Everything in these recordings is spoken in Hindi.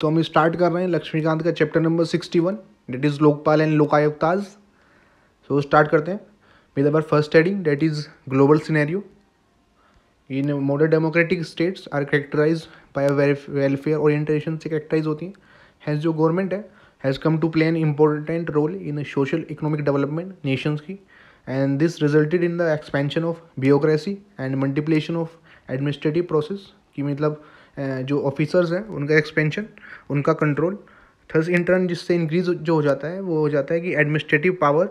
तो हम स्टार्ट कर रहे हैं लक्ष्मीकांत का chapter number sixty one that is Lokpal and Lokayuktas so start करते हैं with our first heading that is global scenario in modern democratic states are characterised by welfare orientation से करेक्टराइज होती हैं हैज़ जो गवर्नमेंट है has come to play an important role in social economic development nations की and this resulted in the expansion of bureaucracy and multiplication of administrative process कि मतलब जो ऑफिसर्स हैं उनका एक्सपेंशन उनका कंट्रोल थर्स इंटर्न जिससे इंक्रीज जो हो जाता है वो हो जाता है कि एडमिनिस्ट्रेटिव पावर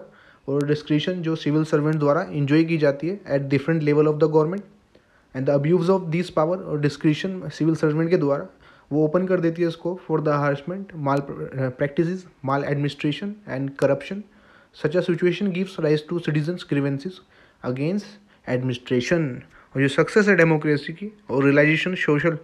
और डिस्क्रिशन जो सिविल सर्वेंट द्वारा इंजॉय की जाती है at different level of the government and the abuse of this power और डिस्क्रिशन सिविल सर्वेंट के द्वारा वो ओपन कर देती है इसको for the harassment malpractice maladministration and corruption such a situation gives rise to citizens grievances against administration और जो सक्सेस है डेमोक्रेसी की और रियलाइजेशन सोशल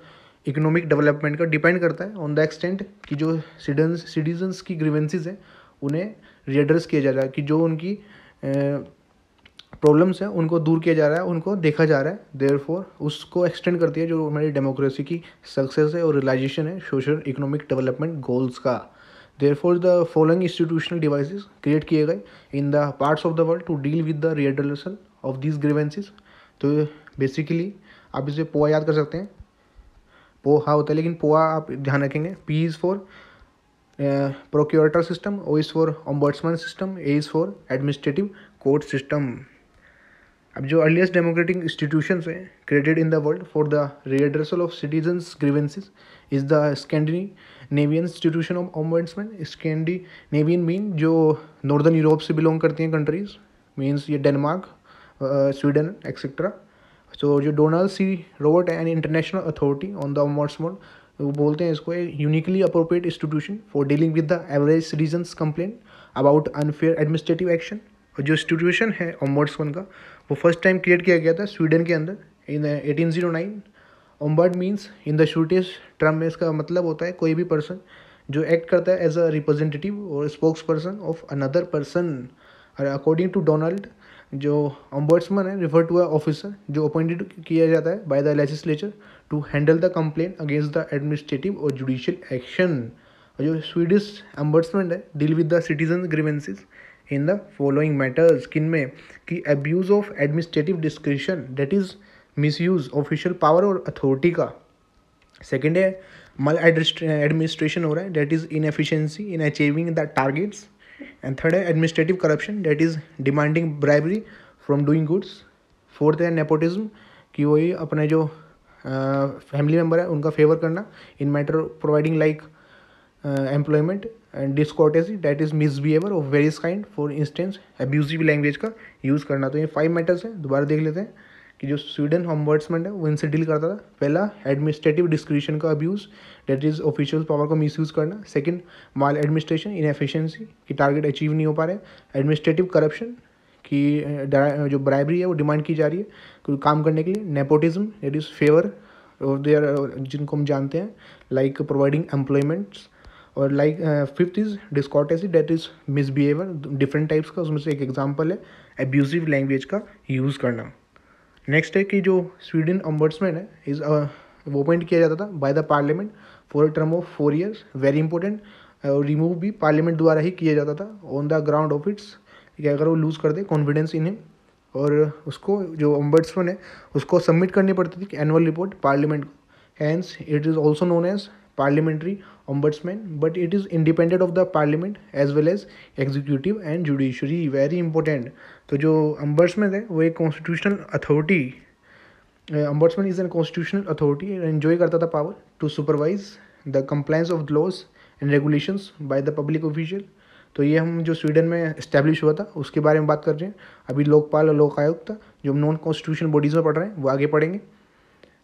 इकोनॉमिक डेवलपमेंट का डिपेंड करता है ऑन द एक्सटेंट कि जो सिटीजन्स सिटीजन्स की ग्रीवेंसीज हैं उन्हें रिएड्रेस किया जा रहा है कि जो उनकी प्रॉब्लम्स हैं उनको दूर किया जा रहा है उनको देखा जा रहा है देयर फोर उसको एक्सटेंड करती है जो हमारी डेमोक्रेसी की सक्सेस है और रिलाइजेशन है सोशल इकोनॉमिक डेवलपमेंट गोल्स का therefore the following institutional device create किए गए in the parts of the world to deal with the redressal of these grievances तो बेसिकली आप इसे पोआ याद कर सकते हैं पोहा होता है लेकिन पोहा आप ध्यान रखेंगे P is for procurator system O is for ombudsman system A is for administrative court system अब जो अर्लीस्ट डेमोक्रेटिक इंस्टीट्यूशन है created in the world for the redressal of citizens grievances is the नेवियन इंस्टीट्यूशन ऑफ ऑम्बर्ट्समैन नेवियन मीन जो नॉर्दर्न यूरोप से बिलोंग करती हैं कंट्रीज़ मीन्स ये डेनमार्क स्वीडन एक्सेट्रा तो जो Donald C Robert and international authority on the mode वो बोलते हैं इसको a uniquely appropriate institution for dealing with the average reasons complain about unfair administrative action और जो इंस्टीट्यूशन है वन का वो फर्स्ट टाइम क्रिएट किया गया था स्वीडन के अंदर in eighteen zero nine ombud means in the Swedish term में इसका मतलब होता है कोई भी पर्सन जो एक्ट करता है एज अ रिप्रेजेंटेटिव और spokesperson of another person according to Donald जो अम्बर्ट्समैन है रिफर टू अ ऑफिसर जो अपॉइंटेड किया जाता है by the legislature to handle the complain against the administrative और जुडिशियल एक्शन जो स्वीडिश अम्बर्ट्समैन है deal with the citizen grievances in the following matters किन में कि abuse of administrative discretion that is misuse official power और अथॉरिटी का सेकेंड है मल एडमिनिस्ट्रेशन हो रहा है that is in efficiency in achieving the targets and third है administrative corruption date is demanding bribery from doing goods fourth है नेपोटिज्म कि वही अपने जो फैमिली मेम्बर है उनका फेवर करना in matter providing like employment and discourtesy that is misbehaviour of various kind for instance abusive language का यूज़ करना तो ये फाइव मैटर्स हैं दोबारा देख लेते हैं कि जो स्वीडन होमवर्ड्समैन है वो इनसे डील करता था पहला एडमिनिस्ट्रेटिव डिस्क्रिशन का abuse that is official power को मिस करना second maladministration inefficiency कि टारगेट अचीव नहीं हो पा रहे एडमिनिस्ट्रेटिव करप्शन कि uh, जो ब्राइबरी है वो डिमांड की जा रही है काम करने के लिए नेपोटिज्म डेट इज़ फेवर और देर जिनको हम जानते हैं लाइक प्रोवाइडिंग एम्प्लॉयमेंट्स और like fifth is discourtesy that is misbehaviour different types का उसमें से एक एग्जांपल है एब्यूजिव लैंग्वेज का यूज़ करना नेक्स्ट है कि जो स्वीडन अम्बर्ट्समैन है इज अपॉइंट uh, किया जाता था by the parliament for term of four years very important remove भी पार्लियामेंट द्वारा ही किया जाता था on the ground of its कि अगर वो लूज़ कर दे कॉन्फिडेंस इन हिम और उसको जो अम्बर्ट्समैन है उसको सबमिट करनी पड़ती थी एनुअल रिपोर्ट पार्लियामेंट को hence it is also known as parliamentary ombudsman but it is independent of the parliament as well as executive and judiciary very important तो जो ombudsman है वो एक constitutional authority ombudsman is a constitutional authority and enjoy करता था power to supervise the compliance of laws and regulations by the public official तो ये हम जो स्वीडन में इस्टेब्लिश हुआ था उसके बारे में बात कर रहे हैं अभी लोकपाल और लोक आयुक्त जो हम नॉन कॉन्स्टिट्यूशन बॉडीज़ में पढ़ रहे हैं वो आगे पढ़ेंगे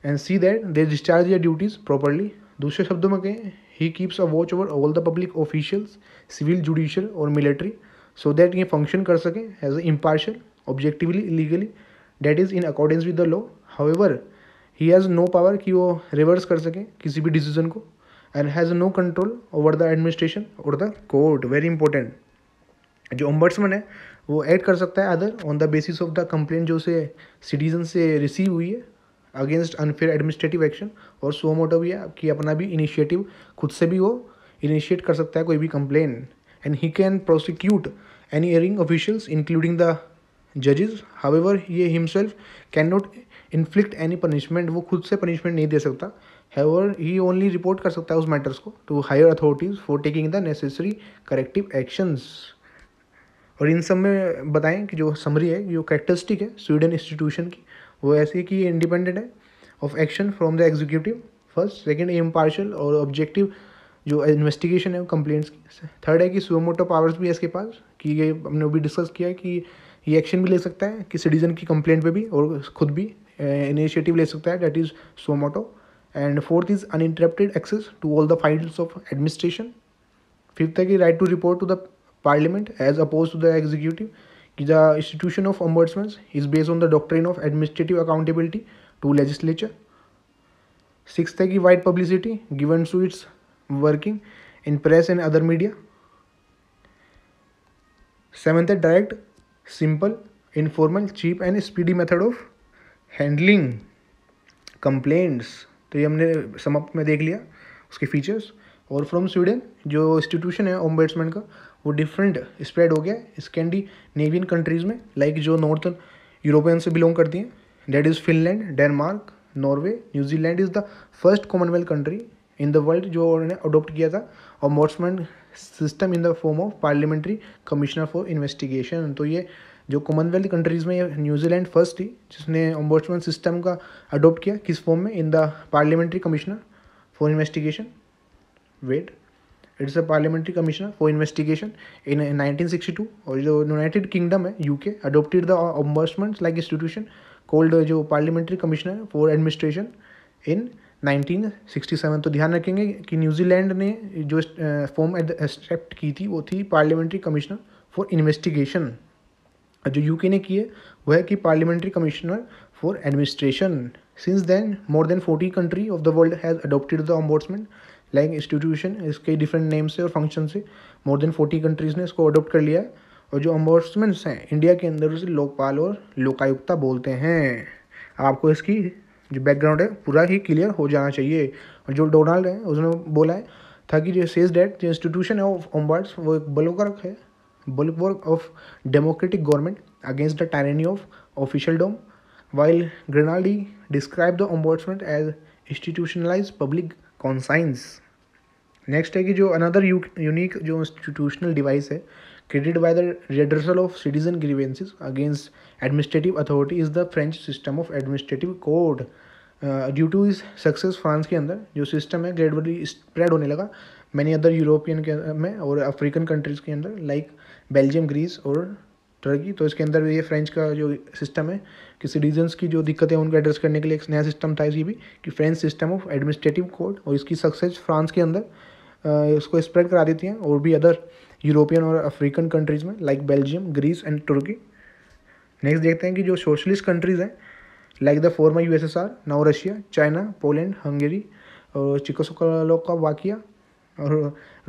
and see that they discharge या ड्यूटीज़ प्रॉपरली दूसरे शब्दों में कहें he keeps a watch over all the public officials civil judicial और मिलिट्री सो दैट ये फंक्शन कर सकें as a impartial objectively legally that is in accordance with the law however he has no power कि वो रिवर्स कर सकें किसी भी डिसीजन को and has no control over the administration और द कोर्ट वेरी इंपॉर्टेंट जो ओम्बर्ट्समैन है वो एड कर सकता है other on the basis of the complaint जो उसे सिटीजन से रिसीव हुई है अगेंस्ट अनफेयर एडमिनिस्ट्रेटिव एक्शन और सो मोटो भी है कि अपना भी इनिशिएटिव खुद से भी वो इनिशिएट कर सकता है कोई भी complain and he can prosecute any erring officials including the जजेस हावेवर ये himself can not inflict any punishment वो खुद से पनिशमेंट नहीं दे सकता हैवर ही ओनली रिपोर्ट कर सकता है उस मैटर्स को to higher authorities for taking the necessary corrective actions और इन सब में बताएं कि जो समरी है जो करेक्टरिस्टिक है स्वीडन इंस्टीट्यूशन की वो ऐसे कि इंडिपेंडेंट है of action from the executive first second impartial और ऑब्जेक्टिव जो इन्वेस्टिगेशन है वो कंप्लेंट्स की थर्ड है कि सुमोटो पावर्स भी है इसके पास कि ये हमने वो भी डिस्कस किया कि ये एक्शन भी ले सकता है कि सिटीजन की कंप्लेंट पे भी और खुद भी इनिशिएटिव ले सकता है that is suo motu and fourth is uninterrupted access to all the files of administration fifth है कि right to report to the parliament as opposed to the executive कि the institution of ombudsman is based on the doctrine of administrative accountability to legislature six है कि wide publicity given to its working in press and other media seventh है direct simple informal cheap and speedy method of handling complaints तो ये हमने समअप में देख लिया उसके फीचर्स और फ्रॉम स्वीडन जो इंस्टीट्यूशन है ओम्बेड्समेंट का वो डिफरेंट स्प्रेड हो गया नेवियन कंट्रीज़ में लाइक like जो नॉर्थन यूरोपियन से बिलोंग करती हैं that is Finland Denmark Norway New Zealand is the first commonwealth country in the world जो उन्होंने अडोप्ट किया था और मोर्समेंट system in the form of parliamentary commissioner for investigation तो ये जो कॉमनवेल्थ कंट्रीज़ में न्यूजीलैंड फर्स्ट थी जिसने ओम्बोर्समेंट सिस्टम का अडोप्ट किया किस फॉर्म में in the parliamentary commissioner for investigation what it's a parliamentary commissioner for investigation in nineteen sixty two और जो यूनाइटेड किंगडम है UK adopted the ombudsman like institution called जो parliamentary commissioner for administration in 1967 तो ध्यान रखेंगे कि न्यूजीलैंड ने जो फॉर्म uh, एक्सेप्ट की थी वो थी पार्लियामेंट्री कमिश्नर फॉर इन्वेस्टिगेशन जो यूके ने किए वो है कि parliamentary commissioner for administration since then more than forty country of the world has adopted the ombudsman like institution इसके डिफरेंट नेम से और फंक्शन से मोर देन फोर्टी कंट्रीज़ ने इसको अडोप्ट कर लिया है और जो अम्बोर्समेंट्स हैं इंडिया के अंदर उसे लोकपाल और लोकायुक्ता बोलते हैं आपको इसकी जो बैकग्राउंड है पूरा ही क्लियर हो जाना चाहिए और जो डोनाल्ड है उसने बोला है था कि जो सेज डेट जो इंस्टीट्यूशन है ऑफ ओम्बर्ड्स वो एक बलोकर्क है of democratic government against the the of officialdom while ग्रेनाल्डी describe the ombudsman as institutionalize public conscience next है कि जो अनदर यूनिक जो इंस्टीट्यूशनल डिवाइस है created by the redressal of citizen grievances against administrative authority is the French system of administrative code due to is success France के अंदर जो सिस्टम है ग्रेजुअली स्प्रेड होने लगा मैनी अदर यूरोपियन के में और अफ्रीकन कंट्रीज़ के अंदर लाइक बेल्जियम ग्रीस और टर्की तो इसके अंदर भी ये फ्रेंच का जो सिस्टम है कि सिटीजन्स की जो दिक्कतें हैं उनको एड्रेस करने के लिए एक नया सिस्टम था इसी भी कि French system of administrative code और इसकी सक्सेस फ्रांस के अंदर इसको स्प्रेड करा देती हैं और भी अदर यूरोपियन और अफ्रीकन कंट्रीज़ में लाइक बेल्जियम ग्रीस एंड तुर्की नेक्स्ट देखते हैं कि जो सोशलिस्ट कंट्रीज़ हैं like the former U S S R now Russia China Poland Hungary और चिकोसोकलो का वाकिया और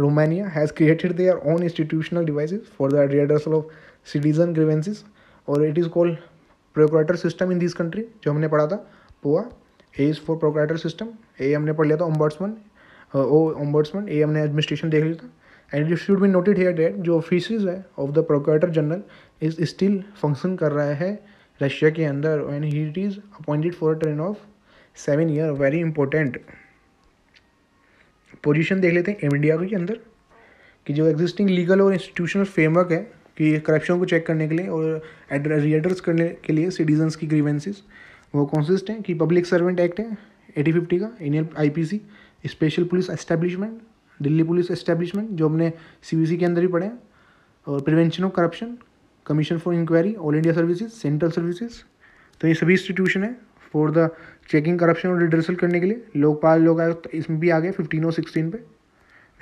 Romania has created their own institutional devices for the addressal of citizen grievances और it is called procurator system in this country जो हमने पढ़ा था POA A is for प्रोक्राइटर system A हमने पढ़ लिया था ओम्बर्ट्समैन ओ ओम्बर्ट्समैन ए हमने एडमिनिस्ट्रेशन देख लिया था and you should be noted here that जो ऑफिसज है of the procurator general is still function कर रहा है रशिया के अंदर and he it is appointed for a term of seven year very important position देख लेते हैं इंडिया के अंदर कि जो एग्जिस्टिंग लीगल और इंस्टीट्यूशनल फ्रेमवर्क है कि करप्शन को चेक करने के लिए और रीएड्रेस करने के लिए सिटीजन्स की ग्रीवेंसिस वो कॉन्सिस्ट हैं कि पब्लिक सर्वेंट एक्ट है एटी फिफ्टी का Indian I P C special police establishment Delhi police establishment जो हमने सी के अंदर ही पढ़े हैं और prevention of corruption commission for inquiry all India services central services तो ये सभी इंस्टीट्यूशन है फॉर द चेकिंग करप्शन और रिड्रेसल करने के लिए लोकपाल लोग आए इसमें भी आ गए फिफ्टीन और सिक्सटीन पे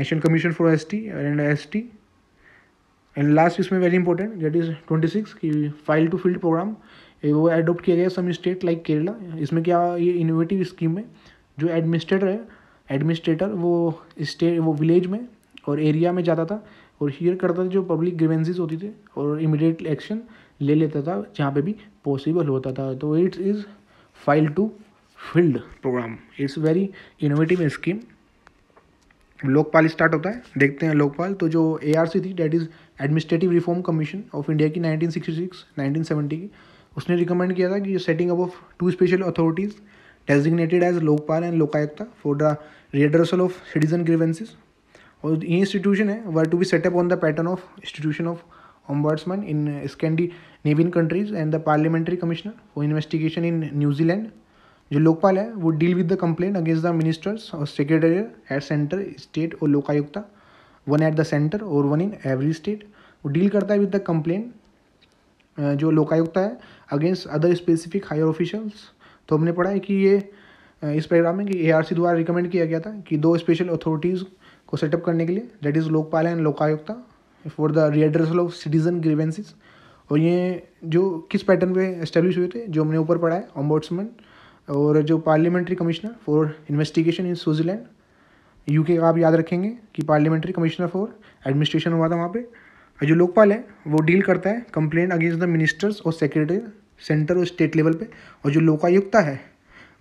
national commission for S T and S T and last इसमें very important that is twenty six कि फाइल टू फील्ड प्रोग्राम वो एडोप्ट किया गया सम स्टेट लाइक केरला इसमें क्या ये इनोवेटिव स्कीम है जो एडमिनिस्ट्रेटर है एडमिनिस्ट्रेटर वो स्टेट वो विलेज में और एरिया में जाता था और हियर करता था जो पब्लिक ग्रीवेंसीज होती थी और इमिडिएट एक्शन ले लेता था जहाँ पे भी पॉसिबल होता था तो it's is file to field programme it's very innovative scheme Lokpal start होता है देखते हैं लोकपाल तो जो ए थी that is administrative reform commission of India की 1966 1970 की उसने रिकमेंड किया था कि setting up of two special authorities designated as Lokpal and Lokayukta for the redressal of citizen grievances और ये इंस्टीट्यूशन है were to be set up on the pattern of institution of ombudsman in Scandi countries countries and the parliamentary commissioner for investigation in New Zealand जो लोकपाल है वो deal with the complain against the ministers और सेक्रेटरी एट सेंटर स्टेट और Lokayukta one at the centre और वन इन एवरी स्टेट वो डील करता है विद द कंप्लेन जो लोकायुक्ता है against other specific higher officials तो हमने पढ़ा है कि ये इस प्रोग्राम में कि सी द्वारा रिकमेंड किया गया था कि दो स्पेशल अथॉरिटीज़ को सेटअप करने के लिए that is Lokpal and Lokayukta for the redressal of citizen grievances और ये जो किस पैटर्न पे इस्टेब्लिश हुए थे जो हमने ऊपर पढ़ा है ऑम्बोट्समैन और जो parliamentary commissioner for investigation in Switzerland UK का आप याद रखेंगे कि पार्लियामेंट्री कमिश्नर फॉर एडमिनिस्ट्रेशन हुआ था वहाँ पे और जो लोकपाल है वो डील करता है कंप्लेंट अगेंस्ट द मिनिस्टर्स और सेक्रेटरी सेंटर और स्टेट लेवल पे और जो लोकायुक्ता है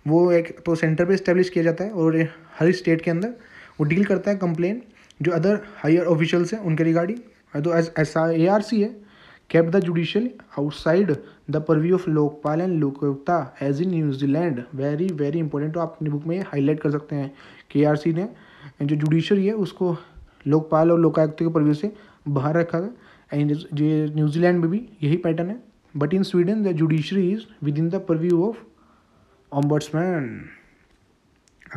वो एक तो सेंटर पे इस्टेब्लिश किया जाता है और हर स्टेट के अंदर वो डील करता है कंप्लेंट जो अदर हायर ऑफिशल्स हैं उनके रिगार्डिंग तो S S R A R C है kept the judiciary outside the purview of Lokpal and Lokayukta as in New Zealand very very important तो आप अपनी बुक में हाईलाइट कर सकते हैं के आर सी ने जो जुडिशरी है उसको लोकपाल और लोकायुक्त के परव्यू से बाहर रखा था एंड ये न्यूजीलैंड में भी यही पैटर्न है but in Sweden the judiciary is with in the purview of ombudsman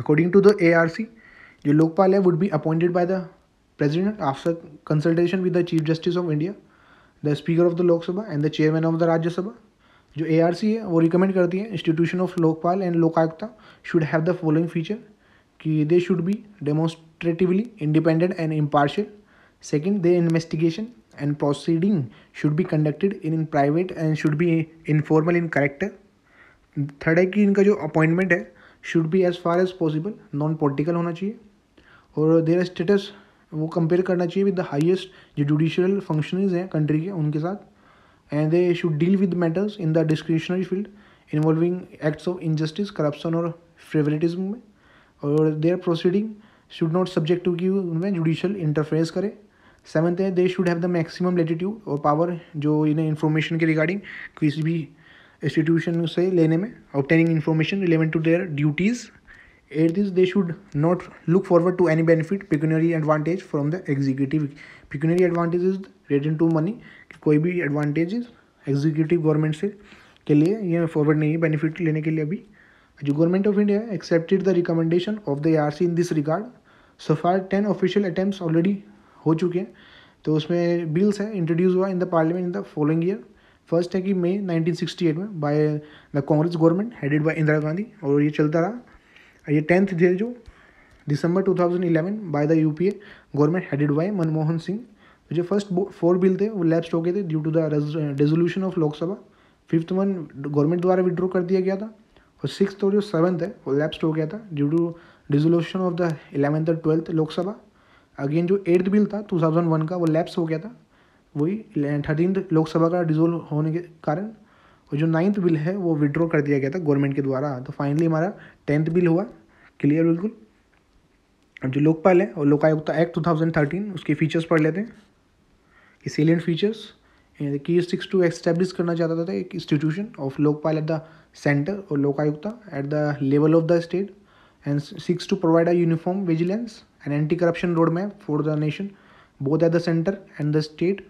according to the A R C जो लोकपाल है would be appointed by the president after consultation with the chief justice of India the speaker of the Lok Sabha and the chairman of the Rajya Sabha जो ए आर सी है वो रिकमेंड करती है institution of Lokpal and Lokayukta should have the following feature कि दे should be demonstratively independent and impartial second the investigation and proceeding should be conducted in in private and should be informal in character third है कि इनका जो अपॉइंटमेंट है should be as far as possible non political होना चाहिए और देर स्टेटस वो कंपेयर करना चाहिए विद द हाइएस्ट जो जुडिशियल फंक्शनरीज हैं कंट्री के उनके साथ and they should deal with matters in the discretionary field involving acts of injustice corruption और फेवरेटिज्म में और their proceeding should not subject to की उनमें जुडिशियल इंटरफेयर करे सेवंथ है they should have the maximum latitude और पावर जो इन्हें इन्फॉर्मेशन के रिगार्डिंग किसी भी इंस्टीट्यूशन से लेने में obtaining information relevant to their duties at this they should not look forward to any benefit pecuniary advantage from the executive Pecuniary advantage is related to money कि कोई भी एडवांटेज एग्जीक्यूटिव गवर्नमेंट से के लिए ये फॉरवर्ड नहीं है बेनिफिट लेने के लिए अभी जो government of India accepted the recommendation of the R C in this regard so far ten official attempt already हो चुके हैं तो उसमें बिल्स है इंट्रोड्यूस हुआ in the parliament in the following year first है कि मई एट में by the Congress government headed by Indira Gandhi और ये चलता रहा ये टेंथ थे जो December 2011 by the UPA government headed by Manmohan Singh तो जो फर्स्ट फोर बिल थे वो लैप्स हो गए थे due to the resolution of Lok Sabha fifth one government द्वारा विड्रॉ कर दिया गया था और सिक्स और जो सेवन्थ है वो लैप्सड हो गया था due to resolution of the eleventh और ट्वेल्थ लोकसभा अगेन जो एट्थ बिल था वन का वो लैप्स हो गया था वही थर्टीन लोकसभा का डिजोल्व होने के कारण और जो नाइन्थ बिल है वो विड्रॉ कर दिया गया था गवर्नमेंट के द्वारा तो फाइनली हमारा टेंथ बिल हुआ क्लियर बिल्कुल अब जो लोकपाल है और Lokayukta act two thousand thirteen उसके फीचर्स पढ़ लेते हैं कि सेलियंट फीचर्स की सिक्स टू एस्टेब्लिश करना चाहता था एक institution of Lokpal at the centre और Lokayukta at the level of the state and seeks to provide a uniform vigilance and anti corruption road map for the nation both at the centre and the state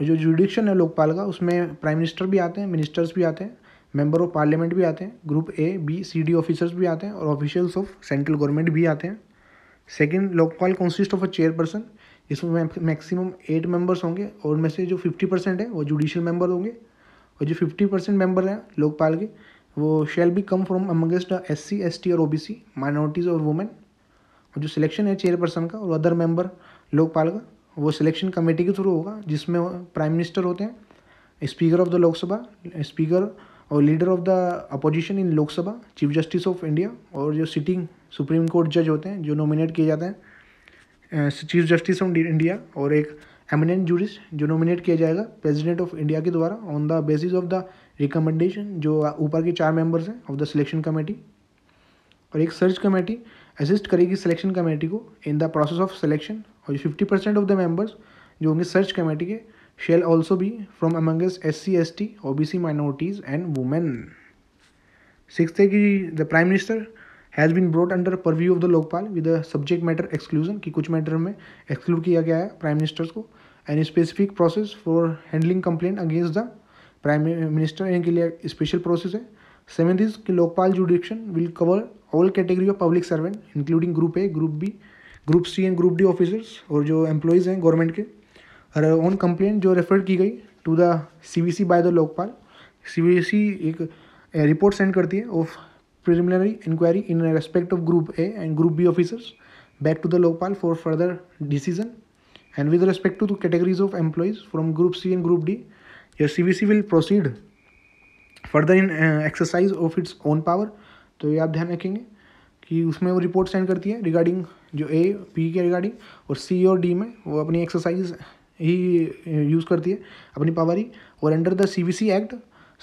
और जो जुडिक्शन है लोकपाल का उसमें प्राइम मिनिस्टर भी आते हैं मिनिस्टर्स भी आते हैं मेंबर ऑफ पार्लियामेंट भी आते हैं group A B C D officers भी आते हैं और ऑफिशियल्स ऑफ सेंट्रल गवर्नमेंट भी आते हैं second Lokpal consist of a chairperson जिसमें मैक्सिमम एट मेंबर्स होंगे और उनमें से जो फिफ्टी परसेंट है वो जुडिशियल मेंबर होंगे और जो फिफ्टी परसेंट मेंबर हैं लोकपाल के वो shall be come from amongst S C S T और ओ बी सी माइनॉरिटीज़ और वुमेन और जो सिलेक्शन है चेयरपर्सन का और अदर मेंबर लोकपाल का वो सिलेक्शन कमेटी के थ्रू होगा जिसमें प्राइम मिनिस्टर होते हैं speaker of the Lok Sabha speaker और leader of the opposition in Lok Sabha chief justice of India और जो सिटिंग सुप्रीम कोर्ट जज होते हैं जो नॉमिनेट किए जाते हैं चीफ जस्टिस ऑफ इंडिया और एक एमिनेंट जूरिस्ट जो नॉमिनेट किया जाएगा प्रेसिडेंट ऑफ इंडिया के द्वारा on the basis of the recommendation जो ऊपर के चार मेंबर्स हैं ऑफ द सिलेक्शन कमेटी और एक सर्च कमेटी असिस्ट करेगी सिलेक्शन कमेटी को in the process of selection और जो fifty percent of the members जो होंगे सर्च कमेटी के shall also be from among S C S T O B C minorities and women six है कि the prime minister has been brought under purview of the Lokpal with subject matter exclusion कि कुछ मैटर में एक्सक्लूड किया गया है प्राइम मिनिस्टर्स को and specific process for handling complaint against the prime minister इनके लिए स्पेशल प्रोसेस है सेवेंथ इज कि Lokpal jurisdiction will cover all category of public servant including group A group B group C and group D officers और जो एम्प्लॉयज़ हैं गवर्नमेंट के और ऑन कंप्लेंट जो रेफर की गई to the C C by the Lokpal C B C एक रिपोर्ट सेंड करती है of preliminary inquiry in respect of group A and group B officers back to the Lokpal for further decision and with respect to the categories of employees from group C and group D your C या C will proceed further in exercise of its own power तो ये आप ध्यान रखेंगे कि उसमें वो रिपोर्ट सेंड करती है रिगार्डिंग जो ए पी के रिगार्डिंग और सी और डी में वो अपनी एक्सरसाइज ही यूज़ करती है अपनी पावर ही और under the C B C act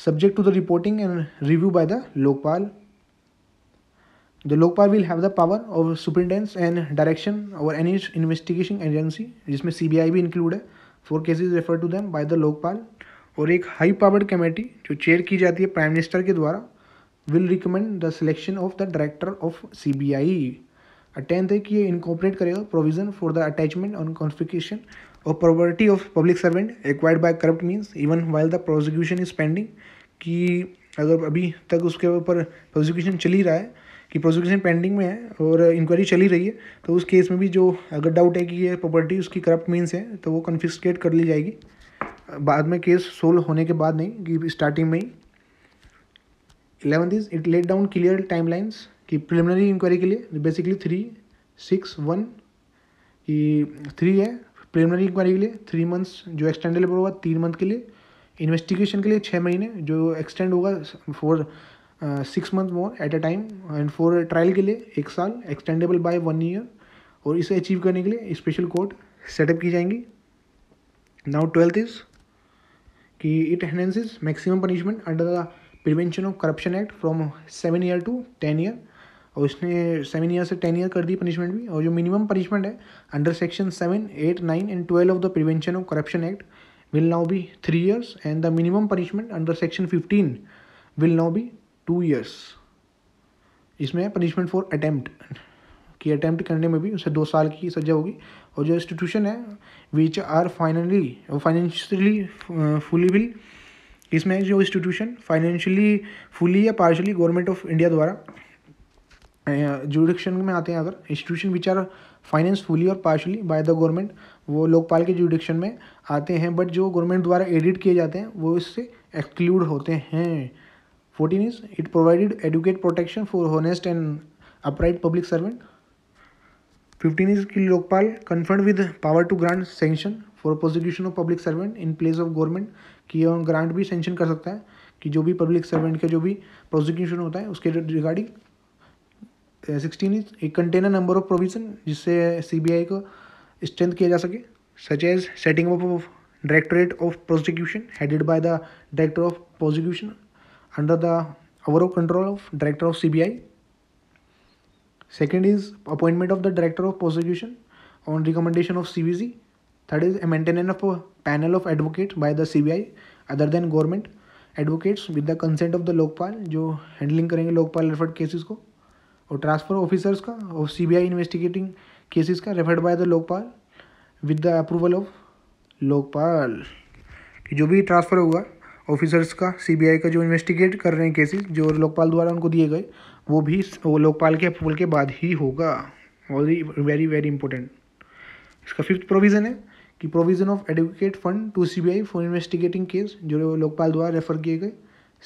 subject to the reporting and review by the Lokpal the Lokpal will have the power of superintendence and direction और एनी इन्वेस्टिगेशन एजेंसी जिसमें सी बी आई भी इंक्लूड है for cases refer to them by the Lokpal और एक हाई पावर्ड कमेटी जो चेयर की जाती है प्राइम मिनिस्टर के द्वारा will recommend the selection of the director of C B I अटेंथ है कि ये इनकॉपरेट करेगा provision for the attachment on confiscation और property of public servant acquired by corrupt means even while the prosecution is pending कि अगर अभी तक उसके ऊपर प्रोजीक्यूशन चल ही रहा है कि प्रोजीक्यूशन पेंडिंग में है और इंक्वायरी चली रही है तो उस केस में भी जो अगर डाउट है कि ये प्रॉपर्टी उसकी करप्ट मीन्स है तो वो कन्फिस्केट कर ली जाएगी बाद में केस सोल्व होने के बाद नहीं कि स्टार्टिंग में ही eleventh is it laid down clear time lines कि प्रिलिमिनरी इंक्वायरी के लिए बेसिकली थ्री सिक्स वन कि थ्री है प्रिलिमिनरी इंक्वायरी के लिए थ्री मंथ्स जो एक्सटेंडेबल होगा तीन मंथ के लिए इन्वेस्टिगेशन के लिए छः महीने जो एक्सटेंड होगा for six month more at a time and for trial के लिए एक साल एक्सटेंडेबल बाय वन ईयर और इसे अचीव करने के लिए स्पेशल कोर्ट सेटअप की जाएंगी नाउ ट्वेल्थ इज़ कि it is maximum punishment under the prevention of corruption act from seven year to ten year और उसने सेवन ईयर से टेन ईयर कर दी पनिशमेंट भी और जो मिनिमम पनिशमेंट है under section seven eight nine and twelve of the prevention of corruption act will now be three years and the minimum punishment under section fifteen will now be two years इसमें पनिशमेंट फॉर अटैम्प्ट कि अटैम्प्ट करने में भी उसे दो साल की सजा होगी और जो इंस्टीट्यूशन है which are finally financially fully will इसमें जो इंस्टीट्यूशन फाइनेंशियली फुली या पार्शली गवर्नमेंट ऑफ इंडिया द्वारा जुडिक्शन में आते हैं अगर institution which are finance fully और पार्शली बाय द गवर्नमेंट वो लोकपाल के जुडिक्शन में आते हैं बट जो गवर्नमेंट द्वारा एडिट किए जाते हैं वो इससे एक्सक्लूड होते हैं fourteen is it provided adequate protection for honest and upright public servant fifteen is की Lokpal conferred with power to grant sanction for prosecution of public servant in place of government कि ऑन ग्रांट भी सेंशन कर सकता है कि जो भी पब्लिक सर्वेंट का जो भी प्रोजीक्यूशन होता है उसके रिगार्डिंग सिक्सटीन इज एक कंटेनर नंबर ऑफ प्रोविजन जिससे सी बी आई को स्ट्रेंथ किया जा सके such as setting of directorate of prosecution headed by the director of prosecution under the of C B I second is appointment of the director of director on recommendation of C B C third is maintaining of of panel of advocate by the CBI other than government advocates with the consent of the Lokpal जो हैंडलिंग करेंगे लोकपाल रेफर्ड केसेस को और ट्रांसफर ऑफिसर्स का और सीबीआई इन्वेस्टिगेटिंग केसेस का referred by the Lokpal with the approval of Lokpal जो भी ट्रांसफ़र होगा ऑफिसर्स का सीबीआई का जो इन्वेस्टिगेट कर रहे हैं केसेस जो लोकपाल द्वारा उनको दिए गए वो भी वो लोकपाल के अप्रूवल के बाद ही होगा और वेरी वेरी इंपॉर्टेंट इसका फिफ्थ प्रोविज़न है कि provision of advocate fund to CBI for investigating case जो लोकपाल द्वारा रेफर किए गए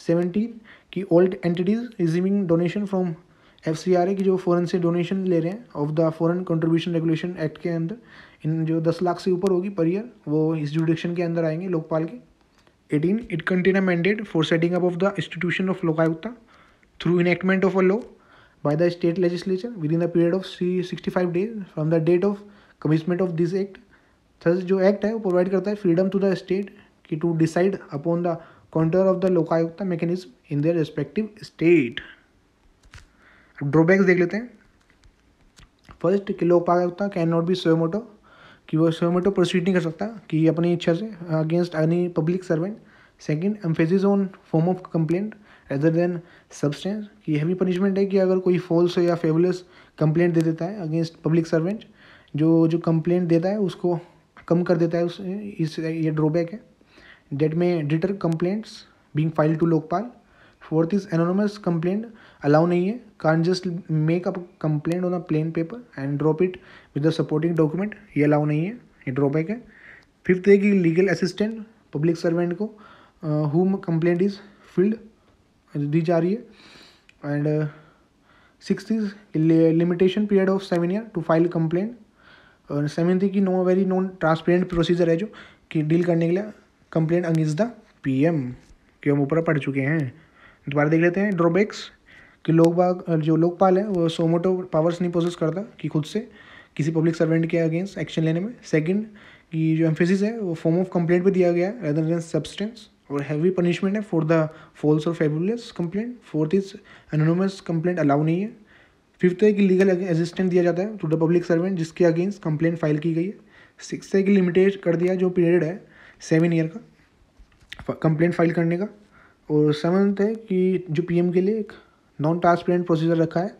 सेवनटीन कि all entities receiving donation from F C R A की जो फ़ॉरन से डोनेशन ले रहे हैं of the foreign contribution regulation act के अंदर इन जो दस लाख से ऊपर होगी पर ईयर वो इस जुडिक्शन के अंदर आएंगे लोकपाल के eighteen it contain a mandate for setting up of the institution of Lokayukta through enactment of a law by the state legislature with in the period of c sixty five days from the date of commitment of this act third जो एक्ट है वो प्रोवाइड करता है फ्रीडम टू द स्टेट कि to decide upon the counter of the Lokayukta mechanism in their respective state drawbacks देख लेते हैं फर्स्ट कि Lokayukta can not be suo motu कि वो स्वयमोटो प्रोसीड नहीं कर सकता कि अपनी इच्छा से against any public servant second emphasis on form of complaint rather than substance कि यह भी पनिशमेंट है कि अगर कोई फॉल्स या फेबुलस कंप्लेंट दे देता है अगेंस्ट पब्लिक सर्वेंट जो जो कंप्लेंट देता है उसको कम कर देता है उस इस ये ड्रॉबैक है that may deter complaints being file to Lokpal fourth is anonymous complaint allow नहीं है can just make up complaint on a plain paper and drop it with the supporting document ये अलाउ नहीं है ये ड्रॉबैक है फिफ्थ है कि लीगल असिस्टेंट पब्लिक सर्वेंट को हुम कंप्लेंट इज फील्ड दी जा रही है and six is limitation period of seven year to file complaint और सेवन थी कि no very non transparent procedure है जो कि डील करने के लिए complaint against the P M कि हम ऊपर पढ़ चुके हैं दोबारा देख लेते हैं ड्रॉबैक्स कि लोग बाग जो लोकपाल है वो सोमोटो पावर्स नहीं प्रोसेस करता कि खुद से किसी पब्लिक सर्वेंट के अगेंस्ट एक्शन लेने में सेकंड कि जो एम्फेसिस है वो फॉर्म ऑफ कंप्लेंट पे दिया गया है रेदर सब्सटेंस और हैवी पनिशमेंट है फॉर द फॉल्स और fabulous complaint fourth is anonymous complaint allow नहीं है फिफ्थ है कि लीगल असिस्टेंट दिया जाता है टू द पब्लिक सर्वेंट जिसके अगेंस्ट कंप्लेन फाइल की गई है सिक्स है कि लिमिटेड कर दिया जो पीरियड है सेवन ईयर का कंप्लेन फाइल करने का और सेवन्थ है कि जो पीएम के लिए एक नॉन ट्रांसपेरेंट प्रोसीजर रखा है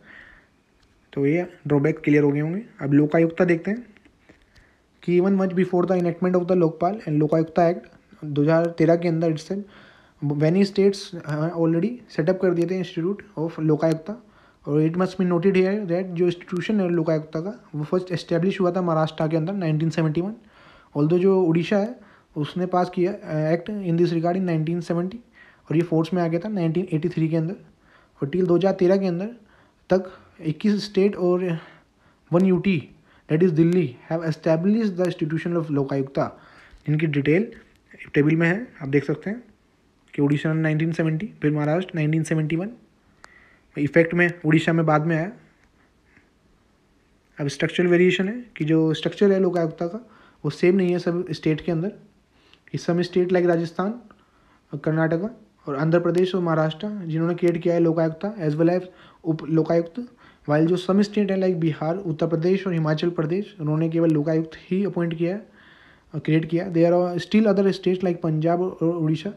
तो ये ड्रॉबैक क्लियर हो गए होंगे अब लोकायुक्ता देखते हैं कि even much before the enactment of the Lokpal and Lokayukta act तेरह के अंदर it's many states already set up कर दिए थे इंस्टीट्यूट ऑफ लोकायुक्ता और it must be noted here that जो इंस्टीट्यूशन है लोकायुक्ता का वो फर्स्ट इस्टेब्लिश हुआ था महाराष्ट्र के अंदर नाइनटीन वन ऑल दो जो उड़ीसा है उसने पास किया act in this regarding nineteen seventy और ये फोर्स में आ गया था नाइनटीन एटी थ्री के अंदर और टिल तेरह के अंदर तक इक्कीस स्टेट और one U T that is Delhi have establish the institution of Lokayukta इनकी डिटेल टेबल में है आप देख सकते हैं कि उड़ीसा नाइनटीन सेवेंटी फिर Maharashtra nineteen seventy one effect में उड़ीसा में बाद में आया अब स्ट्रक्चरल वेरिएशन है कि जो स्ट्रक्चर है लोकायुक्ता का वो सेम नहीं है सब स्टेट के अंदर कि सम स्टेट लाइक राजस्थान और कर्नाटका और आंध्र प्रदेश और महाराष्ट्र जिन्होंने क्रिएट किया है लोकायुक्ता एज वेल एज उप लोकायुक्त वाइल जो सम स्टेट है लाइक बिहार उत्तर प्रदेश और हिमाचल प्रदेश उन्होंने केवल लोकायुक्त ही अपॉइंट किया है क्रिएट किया they are still other state like Punjab और Orissa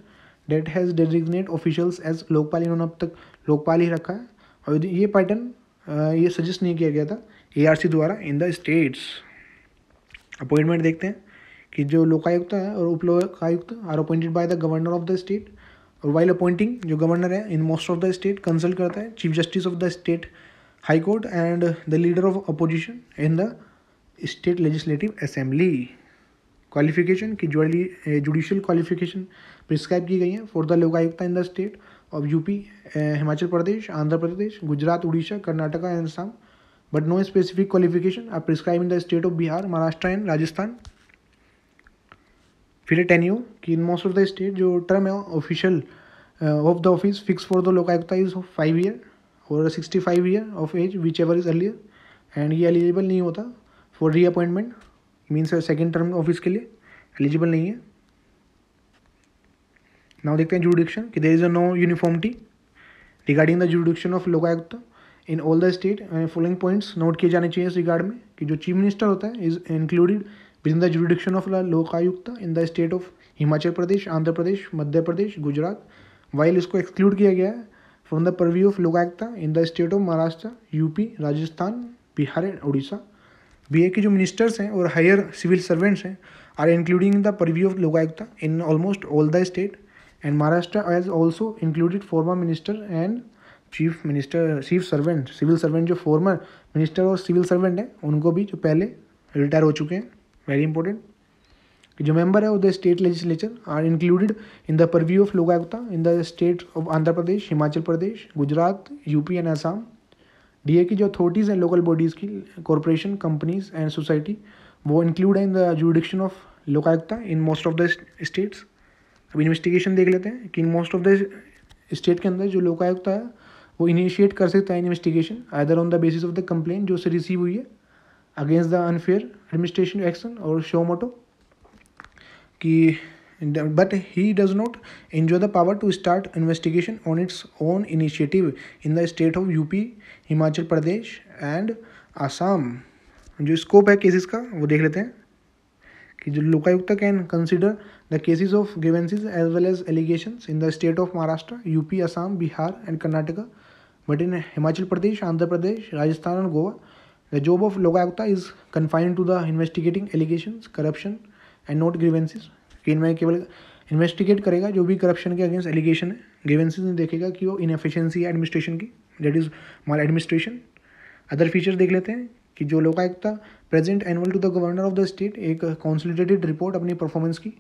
that has designate officials as Lokpal इन्होंने अब तक लोकपाल ही रखा है और ये पैटर्न ये सजेस्ट नहीं किया गया था ए द्वारा इन द स्टेट्स अपॉइंटमेंट देखते हैं कि जो लोकायुक्त है और Upalokayukta are appointed by the governor of the state और वाइल अपॉइंटिंग जो गवर्नर है in most of the state consult करता है chief justice of the state high court and the leader of opposition in the state legislative assembly qualification की जुडिशियल क्वालिफिकेशन प्रिस्क्राइब की गई है for the Lokayukta in the state अब UP Himachal Pradesh Andhra Pradesh Gujarat Orissa Karnataka and Assam but no specific qualification are prescribe in the state of Bihar Maharashtra and Rajasthan फिर यू कि in most of the state जो टर्म है official of the office fix for the Lokayukta is five year और sixty five year of age whichever is earlier and ये एलिजिबल नहीं होता for reappointment means second term office के लिए एलिजिबल नहीं है नाउ देखते हैं जुडिक्शन कि there is a no uniformity regarding the jurisdiction of Lokayukta in all the state following points note किए जाने चाहिए इस रिगार्ड में कि जो चीफ मिनिस्टर होता है is included with in the jurisdiction of Lokayukta in the state of Himachal Pradesh Andhra Pradesh Madhya Pradesh Gujarat while इसको एक्सक्लूड किया गया है from the purview of Lokayukta in the state of Maharashtra UP Rajasthan Bihar and Orissa बी ए के जो मिनिस्टर्स हैं और हायर सिविल सर्वेंट्स हैं are including the purview of Lokayukta in almost all the state and Maharashtra has also included former minister and chief minister chief servant civil servant जो फॉर्मर मिनिस्टर और सिविल सर्वेंट हैं उनको भी जो पहले रिटायर हो चुके हैं वेरी इंपॉर्टेंट जो मेंबर है of the state legislature are included in the purview of Lokayukta in the state of Andhra Pradesh Himachal Pradesh Gujarat UP and Assam डीए की जो अथॉरिटीज़ हैं लोकल बॉडीज़ की कॉरपोरेशन कंपनीज एंड सोसाइटी वो इंक्लूड है in the jurisdiction of Lokayukta in most of the states अब इन्वेस्टिगेशन देख लेते हैं कि मोस्ट ऑफ द स्टेट के अंदर जो लोकायुक्त है वो इनिशिएट कर सकता है investigation either on the basis of the complain जो उससे रिसीव हुई है against the unfair administration action और मोटो कि but he does not enjoy the power to start investigation on its own initiative in the state of UP Himachal Pradesh and Assam जो स्कोप है केसेस का वो देख लेते हैं कि जो Lokayukta can consider The cases of grievances as well as allegations in the state of Maharashtra, UP, Assam, Bihar and Karnataka, but in Himachal Pradesh, Andhra Pradesh, Rajasthan and Goa, the job of Lokayukta is confined to the investigating allegations, corruption and not grievances. इनमें केवल इन्वेस्टिगेट करेगा जो भी करप्शन के अगेंस्ट एलिगेशन है ग्रीवेंसेज में देखेगा कि वो इनएफिशिएंसी है एडमिनिस्ट्रेशन की that is maladministration other features देख लेते हैं कि जो Lokayukta present annual to the governor of the state एक कॉन्सोलिडेटेड रिपोर्ट अपनी परफॉर्मेंस की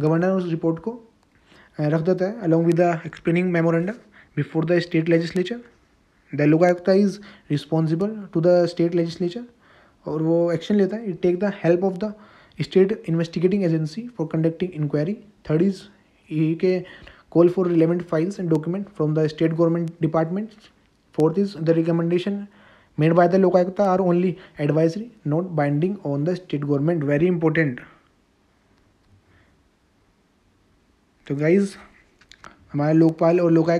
गवर्नर उस रिपोर्ट को रख देता है along with the explaining memorandum before the state legislature the Lokayukta is responsible to the state legislature और वो एक्शन लेता है it take the help of the state investigating agency for conducting inquiry third is he can call for relevant files and document from the state government department fourth is the recommendation made by the Lokayukta are only advisory not binding on the state government very important तो गाइज़ हमारे लोकपाल और लोकायुक्त